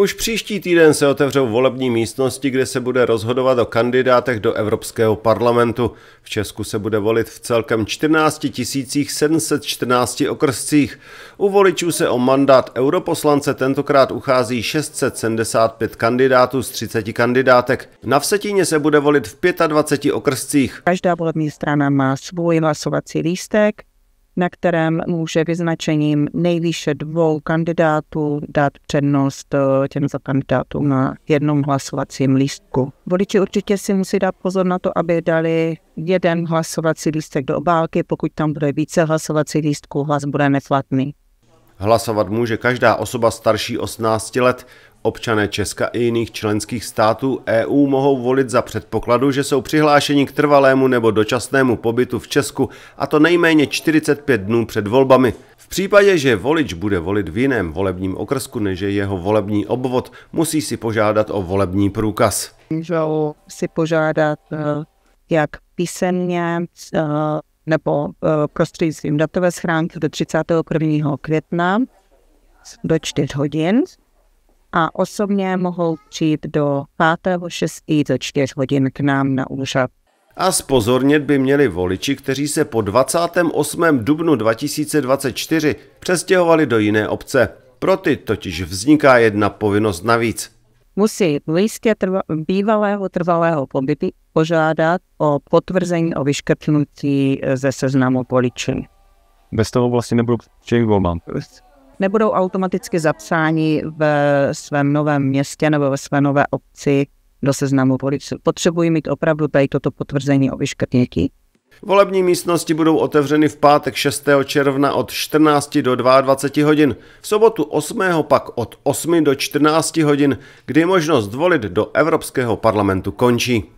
Už příští týden se otevřou volební místnosti, kde se bude rozhodovat o kandidátech do Evropského parlamentu. V Česku se bude volit v celkem 14 714 okrscích. U voličů se o mandát europoslance tentokrát uchází 675 kandidátů z 30 kandidátek. Na Vsetíně se bude volit v 25 okrscích. Každá volební strana má svůj hlasovací lístek, na kterém může vyznačením nejvýše dvou kandidátů dát přednost eh, těmto kandidátům na jednom hlasovacím lístku. Voliči určitě si musí dát pozor na to, aby dali jeden hlasovací lístek do obálky, pokud tam bude více hlasovací lístků, hlas bude neplatný. Hlasovat může každá osoba starší 18 let. Občané Česka i jiných členských států EU mohou volit za předpokladu, že jsou přihlášeni k trvalému nebo dočasnému pobytu v Česku, a to nejméně 45 dnů před volbami. V případě, že volič bude volit v jiném volebním okrsku než je jeho volební obvod, musí si požádat o volební průkaz. Můžou si požádat eh, jak písemně eh, nebo eh, prostřednictvím datové schránky do 31. května do 4 hodin a osobně mohou přijít do 6. do 4 hodin k nám na úřad. A spozornět by měli voliči, kteří se po 28. dubnu 2024 přestěhovali do jiné obce. Pro ty totiž vzniká jedna povinnost navíc. Musí v listě trva, bývalého trvalého pobytu požádat o potvrzení o vyškrtnutí ze seznamu voličů. Bez toho vlastně nebudu přijít volbám nebudou automaticky zapsáni ve svém novém městě nebo ve své nové obci do seznamu voličů. Potřebují mít opravdu tady toto potvrzení o vyškrtnětí. Volební místnosti budou otevřeny v pátek 6. června od 14 do 22 hodin, v sobotu 8. pak od 8 do 14 hodin, kdy možnost volit do Evropského parlamentu končí.